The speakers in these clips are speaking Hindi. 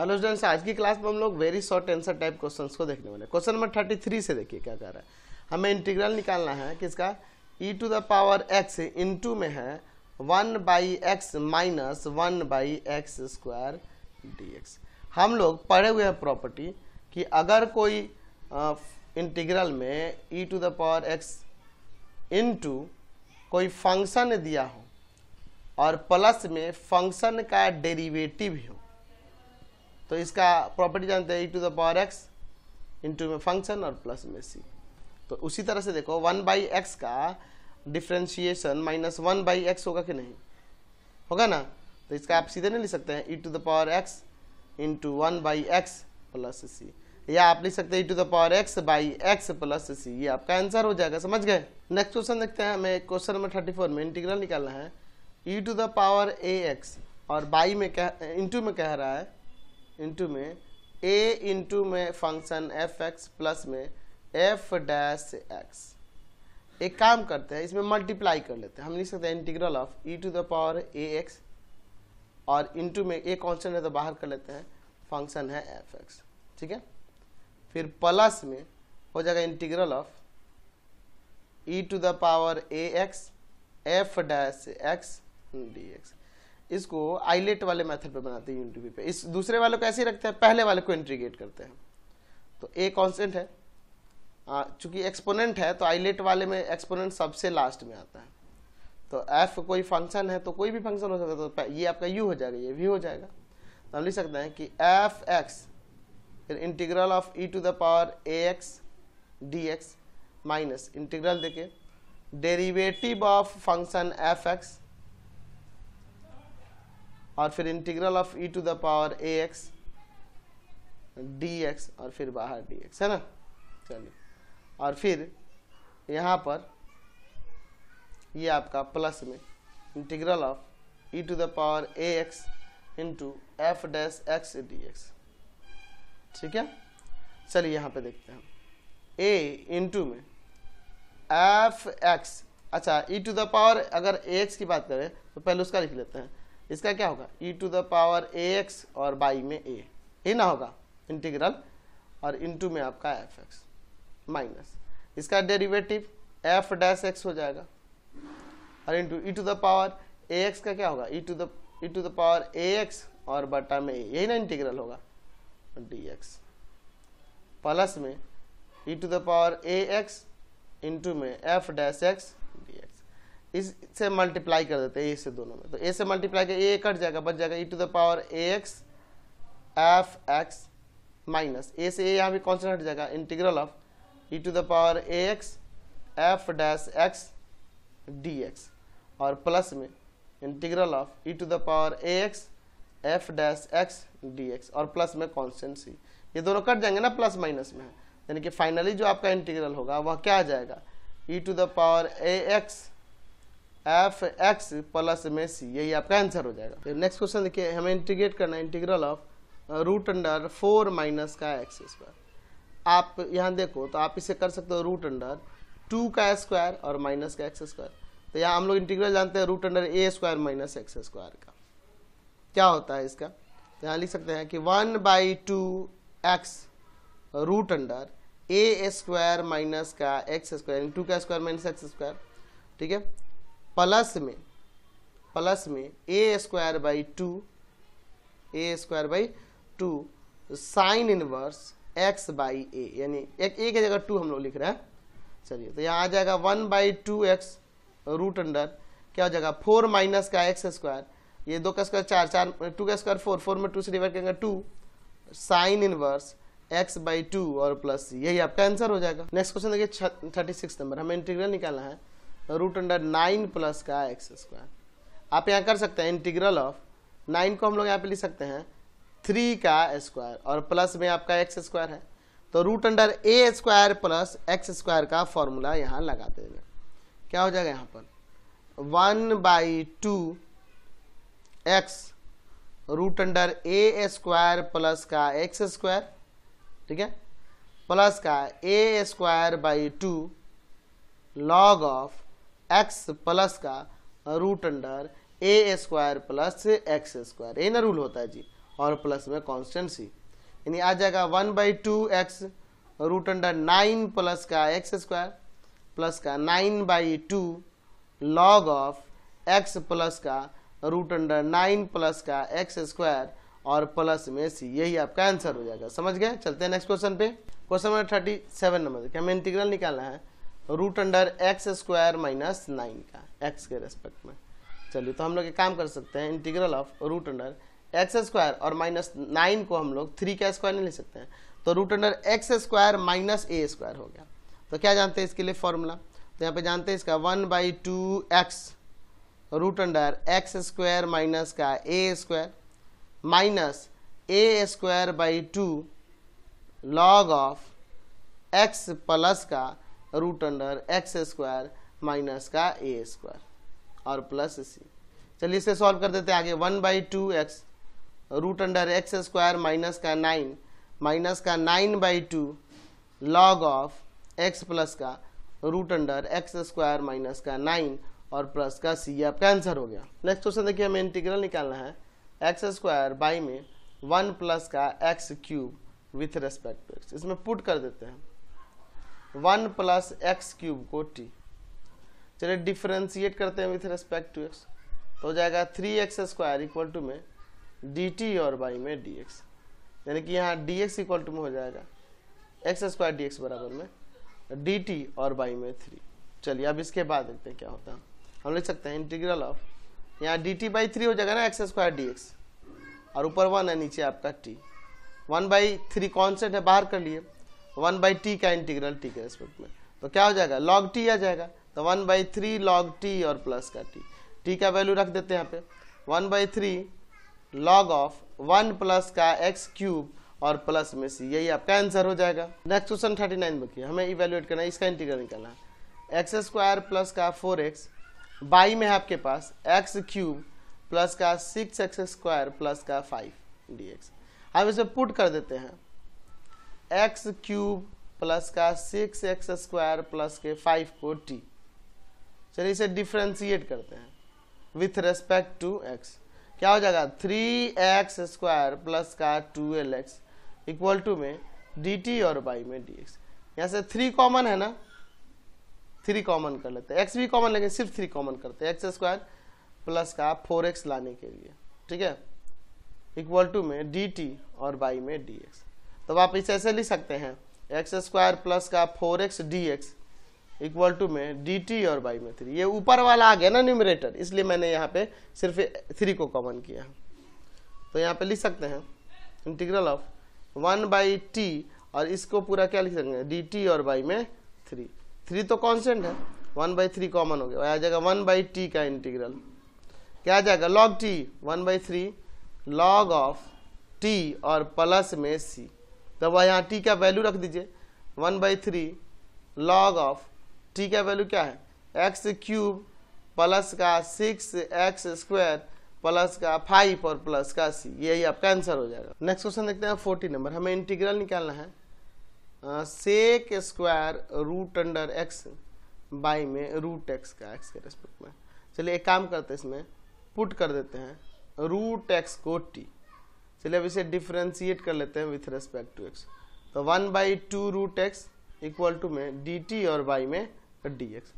हेलो स्टूडेंट्स आज की क्लास में हम लोग very short answer type questions को देखने वाले क्वेश्चन नंबर थर्टी थ्री से देखिए क्या कह रहा है हमें इंटीग्रल निकालना है किसका e to the power x to में है one by x minus one by x square d x हम लोग पढ़े हुए हैं प्रॉपर्टी कि अगर कोई इंटीग्रल में e to the power x to कोई फंक्शन दिया हो और प्लस में फंक्शन का डेरिवेटिव हो तो इसका प्रॉपर्टी जानते हैं e to the power x into में फंक्शन और प्लस में सी तो उसी तरह से देखो वन बाई एक्स का differentiation minus one by x होगा कि नहीं होगा ना तो इसका आप सीधे नहीं लिख सकते हैं e to the power x into one by x plus C या आप लिख सकते हैं e to the power x by x plus सी ये आपका आंसर हो जाएगा समझ गए नेक्स्ट क्वेश्चन देखते हैं हमें क्वेश्चन नंबर थर्टी फोर में इंटीग्रल निकालना है e to the power a x और बाई में कह इंटू में कह रहा है इंटू में ए इंटू में फंक्शन एफ एक्स प्लस में एफ डैश एक्स एक काम करते हैं इसमें मल्टीप्लाई कर लेते हैं हम लिख सकते हैं integral of e to the power a x और इंटू में ए कॉन्स्टेंट है तो बाहर कर लेते हैं फंक्शन है एफ एक्स ठीक है फिर प्लस में हो जाएगा integral of e to the power a x f dash x d x इसको आईलेट वाले मेथड पे बनाते हैं यूनिट पे इस दूसरे वाले को ऐसे रखते हैं पहले वाले को इंट्रीगेट करते हैं तो ए कॉन्स्टेंट है चूंकि एक्सपोनेंट है तो आईलेट वाले में एक्सपोनेंट सबसे लास्ट में आता है तो एफ कोई फंक्शन है तो कोई भी फंक्शन हो सकता है तो ये आपका यू हो जाएगा ये भी हो जाएगा तो हम लिख सकते हैं कि एफ एक्स फिर integral of e to the power a x d x minus integral देखिए derivative of function f x और फिर integral of e to the power a x d x और फिर बाहर डी एक्स है ना चलिए और फिर यहाँ पर ये आपका प्लस में integral of e to the power a x into f dash x d x ठीक है चलिए यहाँ पे देखते हैं ए इंटू में एफ एक्स अच्छा ई टू द पावर अगर ए एक्स की बात करें तो पहले उसका लिख लेते हैं इसका क्या होगा e to the power a x और बाई में ए ये ना होगा इंटीग्रल और इंटू में आपका एफ एक्स माइनस इसका डेरिवेटिव एफ डैश एक्स हो जाएगा और into e to the power a x का क्या होगा e to the e to the power a x और बटा में ए यही ना इंटीग्रल होगा डी एक्स प्लस में e to the power a x into में एफ डैश एक्स इससे से मल्टीप्लाई कर देते हैं ए से दोनों में तो ए से मल्टीप्लाई कर ए कट जाएगा बच जाएगा e to the power a x f x minus a से ए यहाँ भी कॉन्सेंट हट जाएगा integral of e to the power a x f dash x d x और प्लस में integral of e to the power a x f dash x d x और प्लस में कॉन्सटेंट सी ये दोनों कट जाएंगे ना प्लस माइनस में यानी कि फाइनली जो आपका इंटीग्रल होगा वह क्या आ जाएगा e to the power a x f x plus में सी यही आपका आंसर हो जाएगा नेक्स्ट तो क्वेश्चन देखिए हमें इंटीग्रेट करना है integral of root under four minus का एक्स स्क्वायर आप यहाँ देखो तो आप इसे कर सकते हो रूट अंडर टू का स्क्वायर और माइनस का एक्स स्क्वायर तो यहाँ हम लोग इंटीग्रल जानते हैं root under a square minus x square का क्या होता है इसका तो यहाँ लिख सकते हैं कि one by two x root under a square minus का एक्स स्क्वायर टू का स्क्वायर माइनस एक्स स्क्वायर ठीक है प्लस में प्लस में a square by two a square by two sine inverse x by a यानी एक ए की जगह टू हम लोग लिख रहे हैं चलिए तो यहाँ आ जाएगा one by two x root under क्या हो जाएगा फोर माइनस का एक्स स्क्वायर ये दो का स्क्वायर चार चार टू का स्क्वायर फोर फोर में टू से डिवाइड करेंगे two sine inverse x by two और प्लस यही आपका आंसर हो जाएगा नेक्स्ट क्वेश्चन देखिए थर्टी सिक्स नंबर हमें इंटीग्रल निकालना है रूट अंडर नाइन प्लस का एक्स स्क्वायर आप यहाँ कर सकते हैं इंटीग्रल ऑफ नाइन को हम लोग यहाँ पे लिख सकते हैं थ्री का स्क्वायर और प्लस में आपका एक्स स्क्वायर है तो root under a square plus x square का फॉर्मूला यहाँ लगा देंगे क्या हो जाएगा यहाँ पर one by two x root under a square plus का एक्स स्क्वायर ठीक है प्लस का a square by two log of x plus का root under a square plus x square यही ना रूल होता है जी और प्लस में कॉन्स्टेंट सी यानी आ जाएगा one by two x root under nine plus का एक्स स्क्वायर प्लस का nine by two log of x plus का रूट अंडर नाइन प्लस का एक्स स्क्वायर और प्लस में सी यही आपका आंसर हो जाएगा समझ गए चलते हैं नेक्स्ट क्वेश्चन पे question number thirty seven number हमें इंटीग्रल निकालना है root under x square minus nine का एक्स के रेस्पेक्ट में चलिए तो हम लोग एक काम कर सकते हैं integral of root under x square और माइनस नाइन को हम लोग थ्री का स्क्वायर नहीं ले सकते हैं तो root under x square minus a square हो गया तो क्या जानते हैं इसके लिए फॉर्मूला तो यहाँ पे जानते हैं इसका one by two x root under x square minus का a square minus a square by two log of x plus का root under x square minus का ए स्क्वायर और प्लस सी चलिए इसे सॉल्व कर देते हैं आगे one by two x root under x square minus का नाइन माइनस का nine by two log of x plus का root under x square minus का नाइन और प्लस का सी आपका आंसर हो गया नेक्स्ट क्वेश्चन देखिए हमें इंटीग्रल निकालना है एक्स स्क्वायर बाई में वन प्लस का x cube with respect to x इसमें पुट कर देते हैं वन प्लस एक्स क्यूब को टी चलिए डिफ्रेंशिएट करते हैं विथ रेस्पेक्ट टू एक्स तो हो जाएगा three x square equal to में डी टी और बाई में डी एक्स यानी कि यहाँ डी एक्स इक्वल टू में हो जाएगा एक्स स्क्वायर डी एक्स बराबर में डी टी और बाई में थ्री चलिए अब इसके बाद देखते हैं क्या होता है हम लिख सकते हैं इंटीग्रल ऑफ यहाँ डी टी बाई थ्री हो जाएगा ना एक्स स्क्वायर डी एक्स और ऊपर वन है नीचे आपका t one by three constant है बाहर कर लिए वन बाई टी का इंटीग्रल टी के रेस्पेक्ट में तो क्या हो जाएगा लॉग टी आ जाएगा तो one by three log t और प्लस का टी टी का वैल्यू रख देते हैं यहाँ पे one by three log of one plus का एक्स क्यूब और प्लस में सी यही आपका आंसर हो जाएगा नेक्स्ट क्वेश्चन थर्टी नाइन बची हमें इवेल्युएट करना है इसका इंटीग्रल निकालना है एक्स स्क्वायर प्लस का फोर एक्स बाई में आपके पास एक्स क्यूब प्लस का सिक्स एक्स स्क्वायर प्लस का फाइव डी एक्स हम इसे पुट कर देते हैं एक्स क्यूब प्लस का सिक्स एक्स स्क्वायर प्लस के फाइव को टी चलिए इसे डिफ्रेंशिएट करते हैं विथ रेस्पेक्ट टू एक्स क्या हो जाएगा थ्री एक्स स्क्वायर प्लस का two L x equal to में डी टी और बाई में डी एक्स यहाँ से थ्री कॉमन है ना थ्री कॉमन कर लेते हैं एक्स भी कॉमन लेकिन सिर्फ थ्री कॉमन करते हैं एक्स स्क्वायर प्लस का फोर एक्स लाने के लिए ठीक है इक्वल टू में डी टी और बाई में डी एक्स तब तो आप इसे ऐसे लिख सकते हैं एक्स स्क्वायर प्लस का four x d x equal to में डी टी और बाई में थ्री ये ऊपर वाला आ गया ना न्यूमरेटर इसलिए मैंने यहाँ पे सिर्फ थ्री को कॉमन किया तो यहाँ पे लिख सकते हैं integral of one by t और इसको पूरा क्या लिख सकते हैं डी टी और बाई में थ्री थ्री तो कॉन्स्टेंट है वन बाई थ्री कॉमन हो गया आ जाएगा वन बाई टी का इंटीग्रल क्या आ जाएगा log t one by three log of t और प्लस में सी तब वह यहाँ टी का वैल्यू रख दीजिए one by three log of T का वैल्यू क्या है एक्स क्यूब प्लस का सिक्स एक्स स्क्वायर प्लस का फाइव और प्लस का सी यही आपका आंसर हो जाएगा नेक्स्ट क्वेश्चन देखते हैं फोर्टी नंबर हमें इंटीग्रल निकालना है sec square root under x by में रूट एक्स का एक्स के रेस्पेक्ट में चलिए एक काम करते हैं इसमें पुट कर देते हैं रूट एक्स को टी चलिए अब इसे डिफ्रेंशिएट कर लेते हैं विथ रेस्पेक्ट टू एक्स तो one by two root x equal to में डी टी और बाई में डी एक्स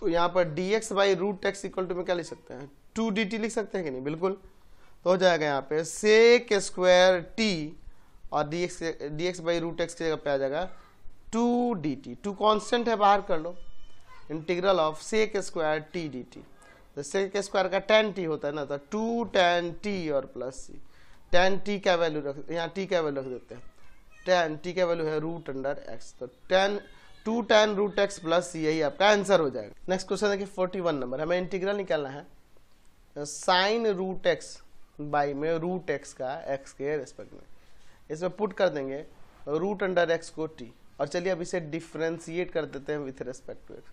तो यहाँ पर d x by root x equal to में क्या लिख सकते हैं टू डी टी लिख सकते हैं कि नहीं बिल्कुल तो हो जाएगा यहाँ पे सेक स्क्वायर टी और d x d x by root x की जगह पे आ जाएगा two d t two constant है बाहर कर लो integral of sec square t d t तो सेक स्क्वायर का टेन टी होता है ना तो टू टेन टी और प्लस सी टेन टी का वैल्यू रख यहाँ टी का वैल्यू रख देते हैं टेन टी का वैल्यू है रूट अंडर एक्स तो tan two tan root x plus यही आपका आंसर हो जाएगा नेक्स्ट क्वेश्चन देखिए फोर्टी वन नंबर हमें इंटीग्रल निकालना है साइन रूट एक्स बाई में रूट एक्स का एक्स के रेस्पेक्ट में इसमें पुट कर देंगे रूट अंडर एक्स को टी और चलिए अब इसे डिफ्रेंशिएट कर देते हैं with respect to x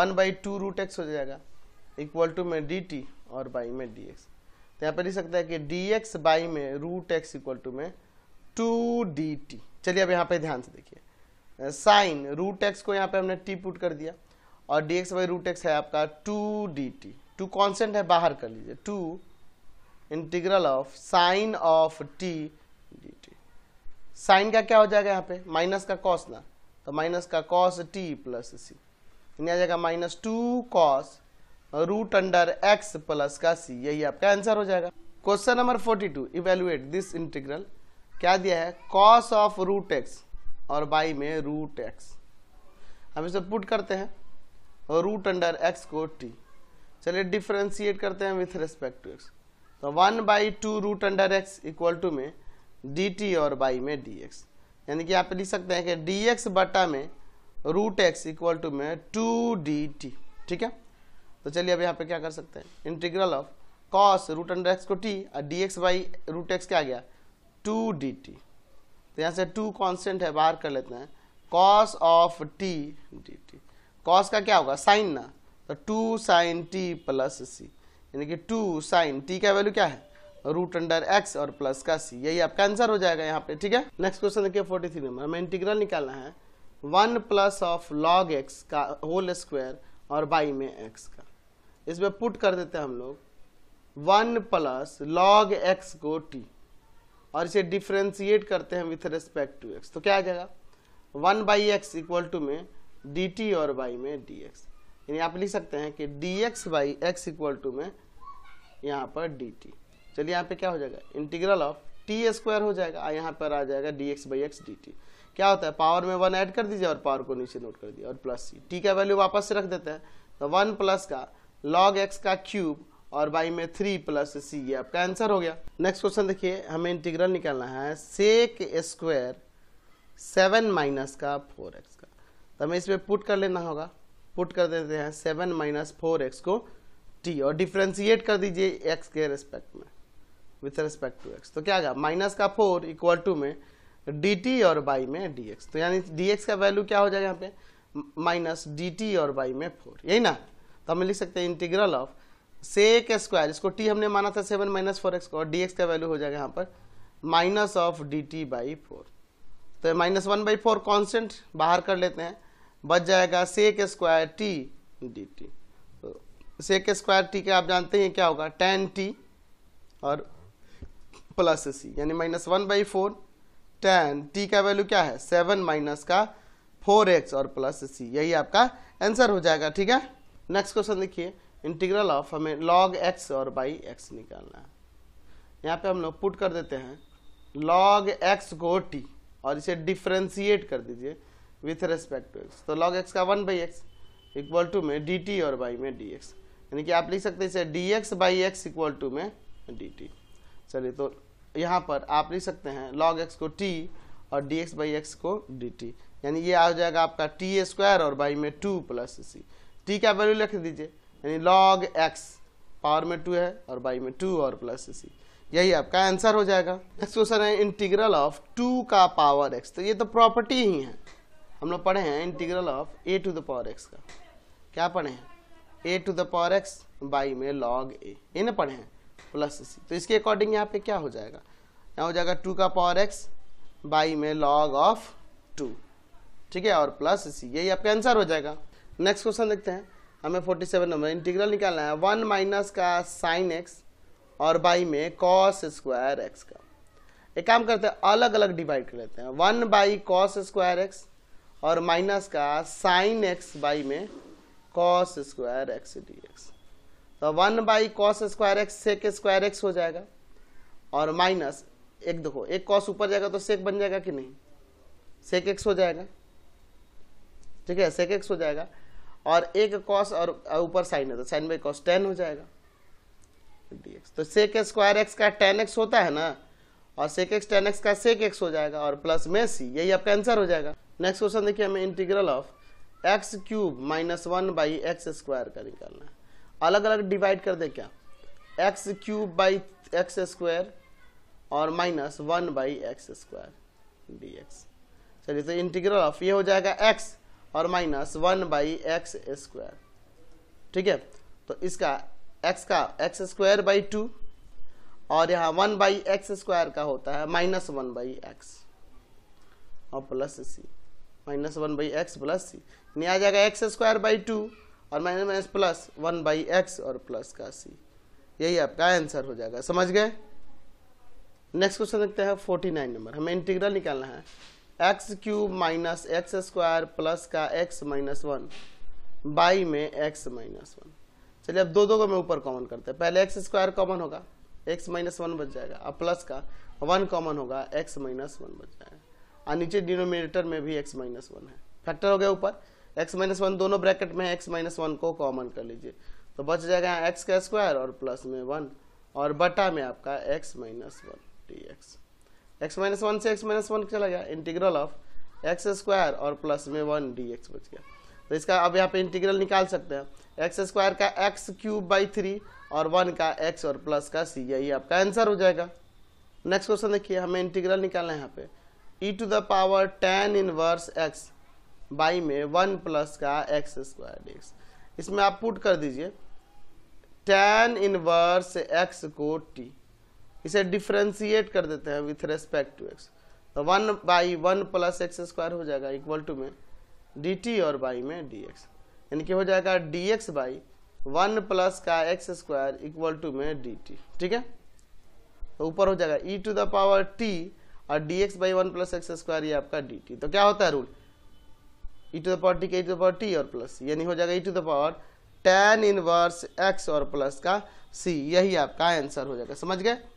one by two root x हो जाएगा इक्वल टू में डी टी और बाई में डी एक्स तो यहाँ पे लिख सकते हैं कि डी एक्स बाई में रूट एक्स इक्वल टू में टू डी टी चलिए अब यहाँ पे ध्यान से देखिए साइन रूट एक्स को यहाँ पे हमने टी पुट कर दिया और d x by root x है आपका two d t two constant है बाहर कर लीजिए two integral of sine of t d t sine का क्या हो जाएगा यहाँ पे माइनस का कॉस ना तो माइनस का कॉस टी प्लस सी यानी आ जाएगा minus two cos root under x plus का सी यही आपका आंसर हो जाएगा question number 42 evaluate this integral क्या दिया है कॉस ऑफ रूट एक्स और बाई में रूट एक्स हम इसे पुट करते हैं और रूट अंडर एक्स को टी चलिए डिफ्रेंशिएट करते हैं विथ रेस्पेक्ट टू एक्स तो one by two root under x equal to में डी टी और बाई में डी एक्स यानी कि आप लिख सकते हैं कि डी एक्स बटा में रूट एक्स इक्वल टू में टू डी टी ठीक है तो चलिए अब यहाँ पे क्या कर सकते हैं integral of cos root under x को टी और d x by root x क्या गया टू डी टी तो यहाँ से टू कॉन्स्टेंट है बाहर कर लेते हैं cos of t d T cos का क्या होगा साइन ना तो to sign T plus c यानी कि टू साइन टी का वैल्यू क्या है रूट अंडर एक्स और प्लस का सी यही आपका आंसर हो जाएगा यहाँ पे ठीक है नेक्स्ट क्वेश्चन देखिए फोर्टी थ्री नंबर हमें इंटीग्रल निकालना है one plus of log x का होल स्क्वायर और बाई में एक्स का इसमें पुट कर देते हैं हम लोग वन प्लस लॉग एक्स को टी और इसे डिफ्रेंशिएट करते हैं विथ रेस्पेक्ट टू एक्स तो क्या आ जाएगा one by x equal to में डी टी और बाई में डी एक्स यानी आप लिख सकते हैं कि d x by x equal to में यहाँ पर डी टी चलिए यहाँ पे क्या हो जाएगा इंटीग्रल ऑफ टी स्क्वायर हो जाएगा और यहाँ पर आ जाएगा d x by x d t क्या होता है पावर में वन ऐड कर दीजिए और पावर को नीचे नोट कर दिया और प्लस सी टी का वैल्यू वापस से रख देते हैं तो वन प्लस का लॉग एक्स का क्यूब और बाई में थ्री प्लस सी ये आपका आंसर हो गया नेक्स्ट क्वेश्चन देखिए हमें इंटीग्रल निकालना है सेक स्क्वायर सेवन माइनस का फोर एक्स का तो हमें इसमें पुट कर लेना होगा पुट कर देते हैं सेवन माइनस फोर एक्स को टी और डिफ्रेंशिएट कर दीजिए एक्स के रेस्पेक्ट में विथ रेस्पेक्ट टू एक्स तो क्या आएगा माइनस का फोर इक्वल टू में डी टी और बाई में डी एक्स तो यानी डी एक्स का वैल्यू क्या हो जाएगा यहाँ पे माइनस डी टी और बाई में फोर यही ना तो हमें लिख सकते हैं इंटीग्रल ऑफ सेक स्क्वायर इसको टी हमने माना था सेवन माइनस फोर एक्स और डी का वैल्यू हो जाएगा यहाँ पर minus of d t by four तो minus one by four constant बाहर कर लेते हैं बच जाएगा sec square t d t तो सेक स्क्वायर टी का आप जानते हैं क्या होगा टेन टी और प्लस सी यानी minus one by four tan t का वैल्यू क्या है सेवन माइनस का फोर एक्स और प्लस सी यही आपका आंसर हो जाएगा ठीक है नेक्स्ट क्वेश्चन देखिए इंटीग्रल ऑफ हमें लॉग एक्स और बाई एक्स निकालना है यहाँ पे हम लोग पुट कर देते हैं लॉग एक्स को टी और इसे डिफ्रेंशिएट कर दीजिए विथ रेस्पेक्ट टू एक्स तो लॉग एक्स का one by x equal to में डी टी और बाई में डी एक्स यानी कि आप लिख सकते हैं इसे d x by x equal to में डी टी चलिए तो यहाँ पर आप लिख सकते हैं लॉग एक्स को टी और डी एक्स बाई एक्स को डी टी यानी ये आ जाएगा आपका टी स्क्वायर और बाई में टू प्लस सी टी का वैल्यू लिख दीजिए यानी लॉग एक्स पावर में टू है और बाई में टू और प्लस सी यही आपका आंसर हो जाएगा नेक्स्ट क्वेश्चन है इंटीग्रल ऑफ टू का पावर एक्स तो ये तो प्रॉपर्टी ही है हम लोग पढ़े हैं integral of a to the power x का क्या पढ़े हैं a to the power x by में लॉग ए ये ना पढ़े हैं प्लस सी तो इसके अकॉर्डिंग यहाँ पे क्या हो जाएगा यहाँ हो जाएगा टू का पावर एक्स बाई में लॉग ऑफ टू ठीक है और प्लस सी यही आपका आंसर हो जाएगा नेक्स्ट क्वेश्चन देखते हैं हमें 47 नंबर इंटीग्रल निकालना है वन माइनस का साइन एक्स और बाई में कॉस स्क्वायर एक्स का एक काम करते हैं अलग अलग डिवाइड कर लेते हैं one by cos square x और माइनस का साइन एक्स बाई में cos square x d x तो one by cos square x sec square x हो जाएगा और माइनस एक देखो एक कॉस ऊपर जाएगा तो सेक बन जाएगा कि नहीं सेक एक्स हो जाएगा ठीक है सेक एक्स हो जाएगा और एक कॉस और ऊपर साइन है तो साइन बाई कॉस टेन हो जाएगा डीएक्स तो सेक स्क्वायर एक्स का टेन एक्स होता है ना और सेक एक्स टेन एक्स का सेक एक्स हो जाएगा और प्लस में सी यही आपका आंसर हो जाएगा नेक्स्ट क्वेश्चन देखिए हमें integral of x cube minus one by x square का निकालना है अलग अलग डिवाइड कर दे क्या x cube by x square और minus one by x square d x चलिए तो इंटीग्रल ऑफ ये हो जाएगा एक्स और minus one by x square ठीक है तो इसका एक्स का एक्स स्क्वायर बाई टू और यहाँ वन बाई एक्स स्क्वायर का होता है माइनस वन बाई एक्स और plus C minus one by x plus सी नहीं आ जाएगा एक्स स्क्वायर बाई टू और minus minus plus one by x और प्लस का सी यही आपका आंसर हो जाएगा समझ गए नेक्स्ट क्वेश्चन देखते हैं फोर्टी नाइन नंबर हमें इंटीग्रल निकालना है x cube minus x square plus का एक्स माइनस वन बाई में एक्स माइनस वन चलिए अब दो दो को मैं ऊपर कॉमन करते हैं पहले एक्स स्क्वायर कॉमन होगा एक्स माइनस वन बच जाएगा अब प्लस का वन कॉमन होगा एक्स माइनस वन बच जाएगा और नीचे डिनोमिनेटर में भी एक्स माइनस वन है फैक्टर हो गया ऊपर एक्स माइनस वन दोनों ब्रैकेट में एक्स माइनस वन को कॉमन कर लीजिए तो बच जाएगा यहाँ एक्स का स्क्वायर और प्लस में वन और बटा में आपका x minus one d x x minus one से एक्स माइनस वन चला गया इंटीग्रल ऑफ एक्स स्क्वायर और प्लस में वन डी एक्स बच गया तो इसका अब यहाँ पे इंटीग्रल निकाल सकते हैं एक्स स्क्वायर का एक्स क्यूब बाई थ्री और वन का एक्स और प्लस का सी यही आपका आंसर हो जाएगा नेक्स्ट क्वेश्चन देखिए हमें इंटीग्रल निकालना है यहाँ पे e to the power tan inverse x by में वन प्लस का एक्स स्क्वायर डी इसमें आप पुट कर दीजिए टेन इनवर्स एक्स को टी इसे डिफ्रेंशिएट कर देते हैं विथ रेस्पेक्ट टू एक्स तो one by one plus x square हो जाएगा इक्वल टू में डी टी और बाई में डी एक्स यानी कि हो जाएगा d x by one plus का एक्स स्क्वायर इक्वल टू में डी टी ठीक है तो ऊपर हो जाएगा e to the power T और d x by one plus x square ये आपका डी टी तो क्या होता है rule E to the power T का ई टू द पावर टी और प्लस यानी हो जाएगा e to the power tan inverse x और प्लस का सी यही आपका आंसर हो जाएगा समझ गए